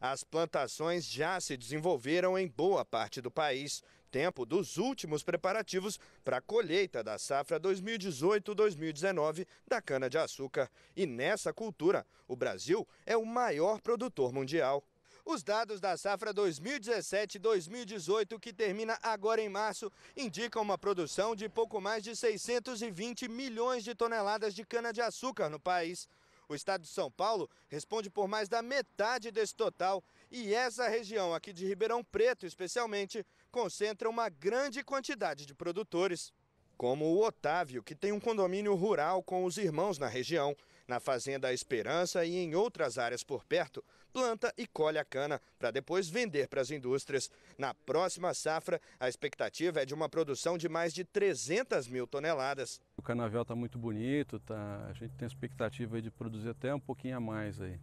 as plantações já se desenvolveram em boa parte do país, tempo dos últimos preparativos para a colheita da safra 2018-2019 da cana-de-açúcar. E nessa cultura, o Brasil é o maior produtor mundial. Os dados da safra 2017-2018, que termina agora em março, indicam uma produção de pouco mais de 620 milhões de toneladas de cana-de-açúcar no país. O estado de São Paulo responde por mais da metade desse total e essa região aqui de Ribeirão Preto, especialmente, concentra uma grande quantidade de produtores. Como o Otávio, que tem um condomínio rural com os irmãos na região, na Fazenda Esperança e em outras áreas por perto, planta e colhe a cana para depois vender para as indústrias. Na próxima safra, a expectativa é de uma produção de mais de 300 mil toneladas. O canavial está muito bonito, tá... a gente tem expectativa de produzir até um pouquinho a mais aí,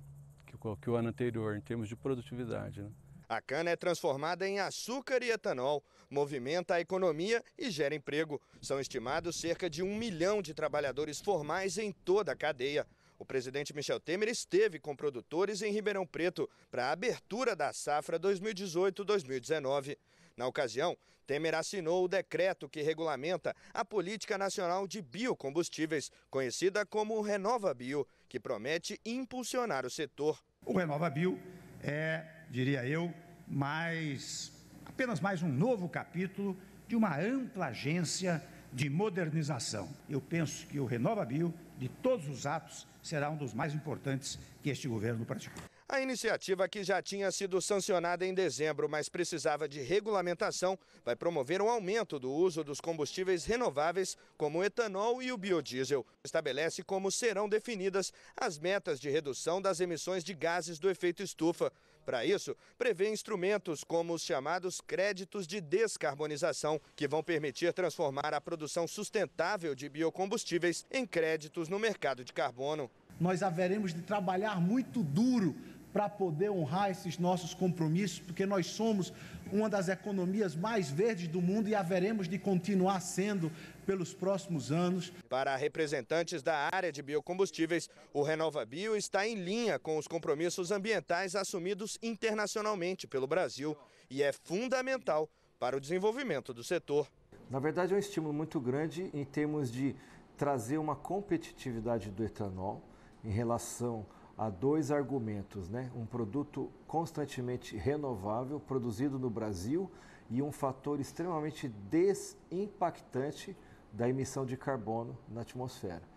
que o ano anterior, em termos de produtividade. Né? A cana é transformada em açúcar e etanol, movimenta a economia e gera emprego. São estimados cerca de um milhão de trabalhadores formais em toda a cadeia. O presidente Michel Temer esteve com produtores em Ribeirão Preto para a abertura da safra 2018-2019. Na ocasião, Temer assinou o decreto que regulamenta a Política Nacional de Biocombustíveis, conhecida como Renova Bio, que promete impulsionar o setor. O Renova Bio é, diria eu, mais apenas mais um novo capítulo de uma ampla agência de modernização. Eu penso que o Renova Bio, de todos os atos, será um dos mais importantes que este governo praticou. A iniciativa, que já tinha sido sancionada em dezembro, mas precisava de regulamentação, vai promover um aumento do uso dos combustíveis renováveis, como o etanol e o biodiesel. Estabelece como serão definidas as metas de redução das emissões de gases do efeito estufa. Para isso, prevê instrumentos como os chamados créditos de descarbonização, que vão permitir transformar a produção sustentável de biocombustíveis em créditos no mercado de carbono. Nós haveremos de trabalhar muito duro para poder honrar esses nossos compromissos, porque nós somos uma das economias mais verdes do mundo e haveremos de continuar sendo pelos próximos anos. Para representantes da área de biocombustíveis, o RenovaBio está em linha com os compromissos ambientais assumidos internacionalmente pelo Brasil e é fundamental para o desenvolvimento do setor. Na verdade, é um estímulo muito grande em termos de trazer uma competitividade do etanol em relação há dois argumentos, né? Um produto constantemente renovável, produzido no Brasil, e um fator extremamente desimpactante da emissão de carbono na atmosfera.